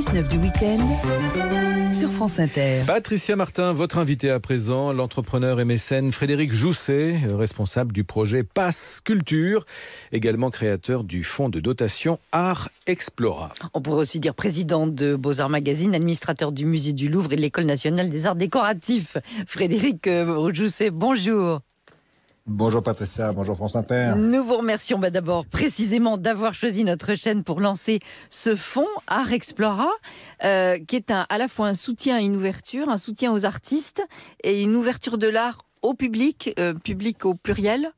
6-9 du week-end sur France Inter. Patricia Martin, votre invité à présent, l'entrepreneur et mécène Frédéric Jousset, responsable du projet Passe Culture, également créateur du fonds de dotation Art Explora. On pourrait aussi dire président de Beaux-Arts Magazine, administrateur du musée du Louvre et de l'École nationale des arts décoratifs. Frédéric euh, Jousset, bonjour. Bonjour Patricia, bonjour France Inter. Nous vous remercions bah, d'abord précisément d'avoir choisi notre chaîne pour lancer ce fonds Art Explora, euh, qui est à la fois un soutien et une ouverture, un soutien aux artistes et une ouverture de l'art au public, euh, public au pluriel.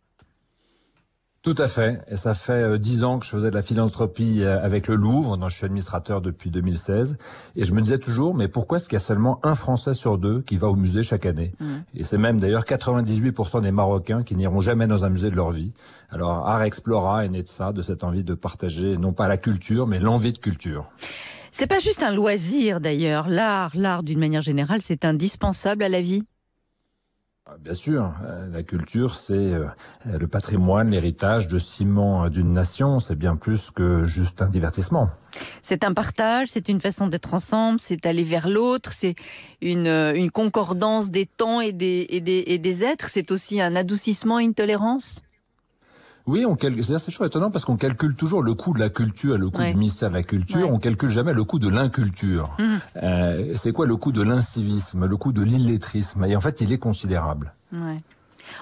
Tout à fait. Et ça fait euh, dix ans que je faisais de la philanthropie avec le Louvre, dont je suis administrateur depuis 2016. Et je me disais toujours, mais pourquoi est-ce qu'il y a seulement un Français sur deux qui va au musée chaque année mm. Et c'est même d'ailleurs 98% des Marocains qui n'iront jamais dans un musée de leur vie. Alors Art Explora est né de ça, de cette envie de partager non pas la culture, mais l'envie de culture. C'est pas juste un loisir d'ailleurs. L'art, l'art d'une manière générale, c'est indispensable à la vie. Ah, bien sûr, euh, la culture, c'est euh, le patrimoine, l'héritage de ciment d'une nation, c'est bien plus que juste un divertissement. C'est un partage, c'est une façon d'être ensemble, c'est aller vers l'autre, c'est une, euh, concordance des temps et des, et des, et des êtres, c'est aussi un adoucissement, une tolérance oui, on calcule. C'est toujours étonnant parce qu'on calcule toujours le coût de la culture, le coût du ministère de la Culture. On On calcule jamais le coût de l'inculture. Mmh. Euh, c'est quoi le coût de l'incivisme, le coût de l'illettrisme Et en fait, il est considérable.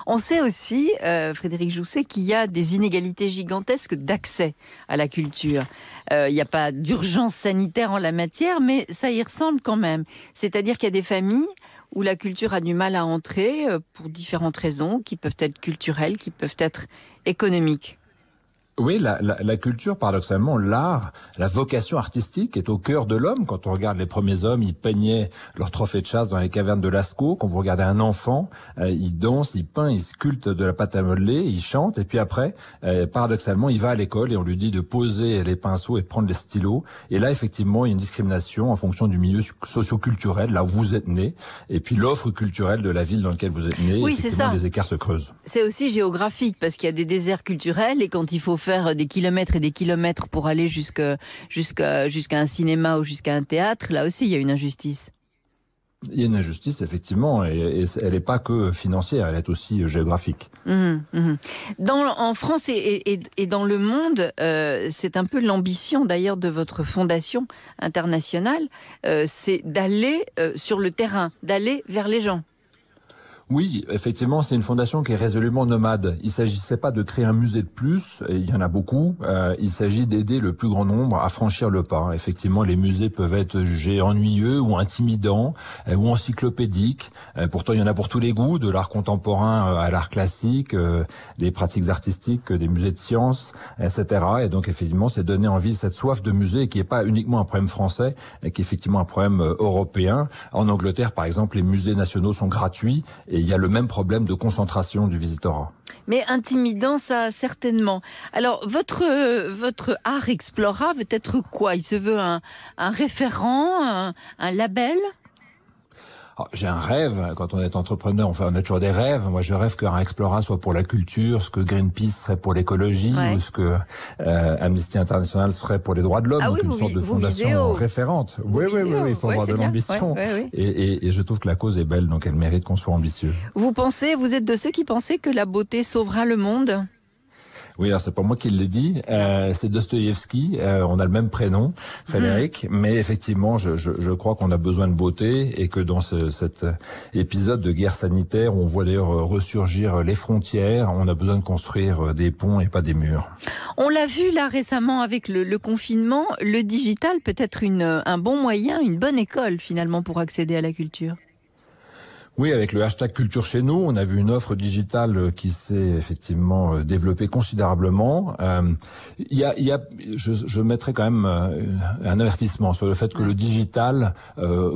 On sait aussi, euh, Frédéric Jousset, qu'il y a des inégalités gigantesques d'accès à la culture. Euh, il n'y a pas d'urgence sanitaire en la matière, mais ça y ressemble quand même. C'est-à-dire qu'il y a des familles où la culture a du mal à entrer pour différentes raisons, qui peuvent être culturelles, qui peuvent être économique oui, la, la, la, culture, paradoxalement, l'art, la vocation artistique est au cœur de l'homme. Quand on regarde les premiers hommes, ils peignaient leurs trophées de chasse dans les cavernes de Lascaux. Quand vous regardez un enfant, euh, il danse, il peint, il sculpte de la pâte à modeler, il chante. Et puis après, euh, paradoxalement, il va à l'école et on lui dit de poser les pinceaux et prendre les stylos. Et là, effectivement, il y a une discrimination en fonction du milieu socioculturel, là où vous êtes né, et puis l'offre culturelle de la ville dans laquelle vous êtes né. Oui, c'est ça. Les écarts se creusent. C'est aussi géographique parce qu'il y a des déserts culturels et quand il faut faire des kilomètres et des kilomètres pour aller jusqu'à un cinéma ou jusqu'à un théâtre, là aussi, il y a une injustice. Il y a une injustice, effectivement, et, elle n'est pas que financière, elle est aussi géographique. Mmh, mmh. en France et, dans le monde, euh, c'est un peu l'ambition d'ailleurs de votre fondation internationale, euh, c'est d'aller euh, sur le terrain, d'aller vers les gens. Oui, effectivement, c'est une fondation qui est résolument nomade. Il ne s'agissait pas de créer un musée de plus, il y en a beaucoup. Euh, il s'agit d'aider le plus grand nombre à franchir le pas. Effectivement, les musées peuvent être jugés ennuyeux ou intimidants euh, ou encyclopédiques. Euh, pourtant, il y en a pour tous les goûts, de l'art contemporain à l'art classique, des pratiques artistiques, des musées de sciences, etc. Et donc, effectivement, c'est donner envie cette soif de musée qui n'est pas uniquement un problème français, et qui est effectivement un problème européen. En Angleterre, par exemple, les musées nationaux sont gratuits. Et il y a le même problème de concentration du visitorat. Mais intimidant, ça certainement. Alors, votre, votre art Explora veut être quoi Il se veut un, référent, un label ah, j'ai un rêve. Quand on est entrepreneur, on, fait, on a toujours des rêves. Moi, je rêve qu'un Explora soit pour la culture, ce que Greenpeace serait pour l'écologie, ou ce que euh, Amnesty International serait pour les droits de l'homme. Ah donc une sorte de fondation référente. Oui, oui, oui, oui, il faut avoir de l'ambition. et, et, je trouve que la cause est belle, donc elle mérite qu'on soit ambitieux. Vous pensez, vous êtes de ceux qui pensaient que la beauté sauvera le monde oui, alors c'est pas moi qui l'ai dit, euh, c'est Dostoïevski. Euh, on a le même prénom, Frédéric, mhm. mais effectivement, je, crois qu'on a besoin de beauté et que dans cet épisode de guerre sanitaire, on voit d'ailleurs euh, ressurgir les frontières. On a besoin de construire des ponts et pas des murs. On l'a vu là récemment avec le, confinement, le digital peut être un bon moyen, une bonne école finalement pour accéder à la culture. Oui, avec le hashtag Culture chez nous, on a vu une offre digitale qui s'est effectivement euh, développée considérablement. Euh, il y a, je, je, mettrai quand même euh, un avertissement sur le fait que le digital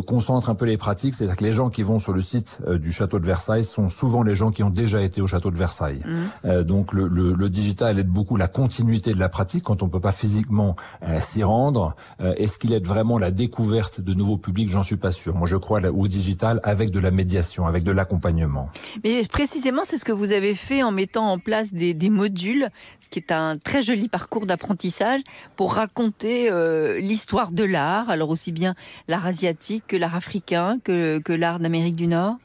concentre un peu les pratiques, c'est-à-dire que les gens qui vont sur le site du château de Versailles sont souvent les gens qui ont déjà été au château de Versailles. Mmh. donc le, le, digital aide beaucoup la continuité de la pratique quand on peut pas physiquement s'y rendre. Est-ce qu'il aide vraiment la découverte de nouveaux publics J'en suis pas sûr. Moi, je crois au digital avec de la médiation avec de l'accompagnement. Mais précisément, c'est ce que vous avez fait en mettant en place des, modules, ce qui est un très joli parcours d'apprentissage pour raconter euh, l'histoire de l'art, alors aussi bien l'art asiatique que l'art africain, que l'art d'Amérique du Nord.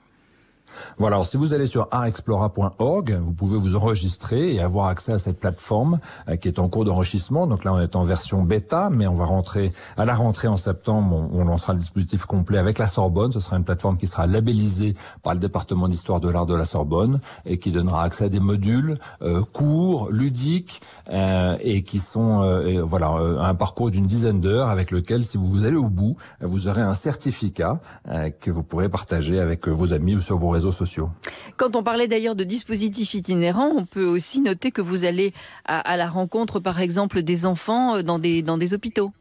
Voilà, si vous allez sur artexplora.org, vous pouvez vous enregistrer et avoir accès à cette plateforme euh, qui est en cours d'enrichissement. Donc là, on est en version bêta, mais on va rentrer à la rentrée en septembre, on, lancera le dispositif complet avec la Sorbonne. Ce sera une plateforme qui sera labellisée par le département d'histoire de l'art de la Sorbonne et qui donnera accès à des modules euh, courts, ludiques euh, et qui sont euh, voilà euh, un parcours d'une dizaine d'heures avec lequel, si vous allez au bout, vous aurez un certificat que vous pourrez partager avec vos amis ou sur vos réseaux quand on parlait d'ailleurs de dispositifs itinérants, on peut aussi noter que vous allez à, la rencontre, par exemple, des enfants euh, dans des, hôpitaux.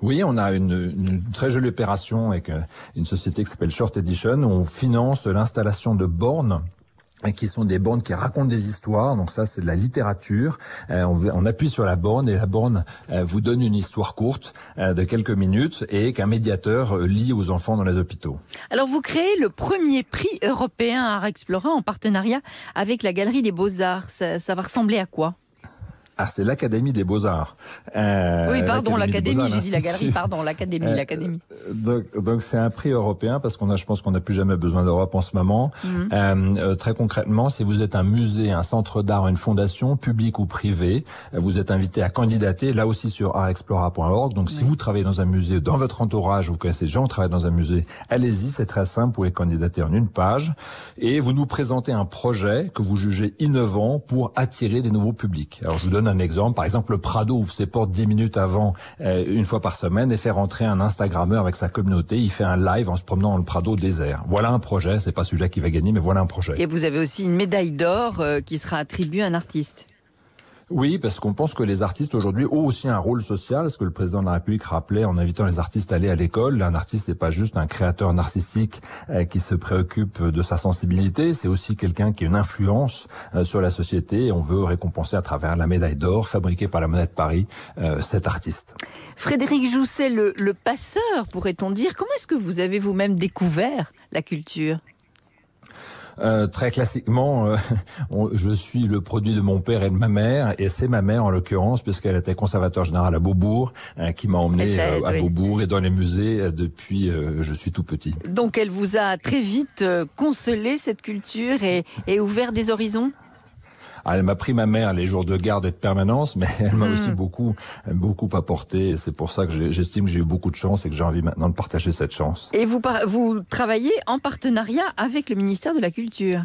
Oui, on a une, une, très jolie opération avec euh, une société qui s'appelle Short Edition. Où on finance l'installation de bornes qui sont des bandes qui racontent des histoires. Donc ça, c'est de la littérature. Euh, on, on, appuie sur la borne et la borne euh, vous donne une histoire courte euh, de quelques minutes et qu'un médiateur lit aux enfants dans les hôpitaux. Alors vous créez le premier prix européen Art Explorer en partenariat avec la Galerie des Beaux-Arts. ça va ressembler à quoi ah, c'est l'Académie des Beaux-Arts. Euh, oui, pardon, l'Académie, j'ai dit la galerie, pardon, l'Académie, euh, l'Académie. Euh, donc, c'est un prix européen parce qu'on a, je pense qu'on n'a plus jamais besoin d'Europe en ce moment. Mhm. Euh, très concrètement, si vous êtes un musée, un centre d'art, une fondation, publique ou privée, vous êtes invité à candidater là aussi sur artexplora.org. Donc, si vous travaillez dans un musée, dans votre entourage, vous connaissez des gens qui travaillent dans un musée, allez-y, c'est très simple, vous pouvez candidater en une page et vous nous présentez un projet que vous jugez innovant pour attirer des nouveaux publics. Alors, je vous donne un exemple. Par exemple, le Prado ouvre ses portes 10 minutes avant, euh, une fois par semaine, et fait rentrer un Instagrammeur avec sa communauté. Il fait un live en se promenant dans le Prado désert. Voilà un projet. C'est pas celui-là qui va gagner, mais voilà un projet. Et vous avez aussi une médaille d'or euh, qui sera attribuée à un artiste. Oui, parce qu'on pense que les artistes aujourd'hui ont aussi un rôle social, ce que le président de la République rappelait en invitant les artistes à aller à l'école. Un artiste, n'est pas juste un créateur narcissique euh, qui se préoccupe de sa sensibilité, c'est aussi quelqu'un qui a une influence euh, sur la société. Et on veut récompenser à travers la médaille d'or fabriquée par la Monnaie de Paris euh, cet artiste. Frédéric Jousset, le passeur, pourrait-on dire, comment est-ce que vous avez vous-même découvert la culture euh, très classiquement, euh, je suis le produit de mon père et de ma mère, et c'est ma mère en l'occurrence, puisqu'elle était conservateur général à Beaubourg, hein, qui m'a emmené euh, à Beaubourg et dans les musées depuis je suis tout petit. Donc elle vous a très vite consolé cette culture et ouvert des horizons ah, elle m'a pris ma mère les jours de garde et de permanence, mais elle m'a aussi hmm. beaucoup, beaucoup apporté. C'est pour ça que j'estime que j'ai eu beaucoup de chance et que j'ai envie maintenant de partager cette chance. Et vous travaillez en partenariat avec le ministère de la Culture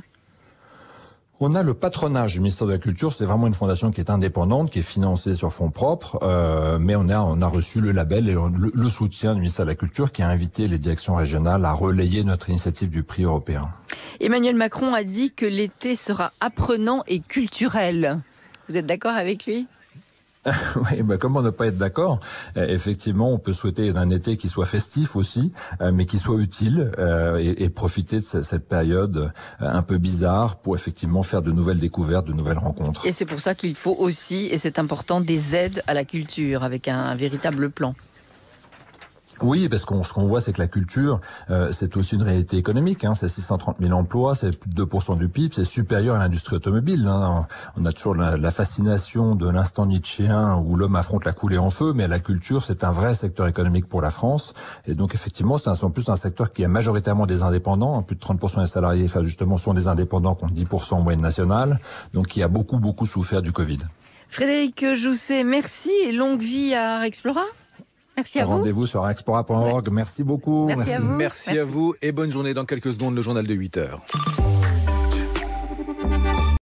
on a le patronage du ministère de la Culture. C'est vraiment une fondation qui est indépendante, qui est financée sur fonds propres, euh, mais on a on a reçu le label et le, le, soutien du ministère de la Culture qui a invité les directions régionales à relayer notre initiative du prix européen. Emmanuel Macron a dit que l'été sera apprenant et culturel. Vous êtes d'accord avec lui oui, bah, comment ne pas être d'accord euh, Effectivement, on peut souhaiter un été qui soit festif aussi, euh, mais qui soit utile euh, et, profiter de cette période un peu bizarre pour effectivement faire de nouvelles découvertes, de nouvelles rencontres. Et c'est pour ça qu'il faut aussi, et c'est important, des aides à la culture avec un véritable plan. Oui, parce qu'on ce qu'on voit, c'est que la culture, euh, c'est aussi une réalité économique. Hein. C'est 630 000 emplois, c'est 2% du PIB, c'est supérieur à l'industrie automobile. Hein. On a toujours la, fascination de l'instant nietzschéen où l'homme affronte la coulée en feu, mais la culture, c'est un vrai secteur économique pour la France. Et donc, effectivement, c'est en plus un secteur qui a majoritairement des indépendants. Hein. Plus de 30% des salariés, enfin, justement, sont des indépendants, contre 10% en moyenne nationale, donc qui a beaucoup, beaucoup souffert du Covid. Frédéric Jousset, merci et longue vie à Explora. Merci vous. Rendez-vous sur expora.org. Merci beaucoup. Merci, à vous. et bonne journée. Dans quelques secondes, le journal de 8 h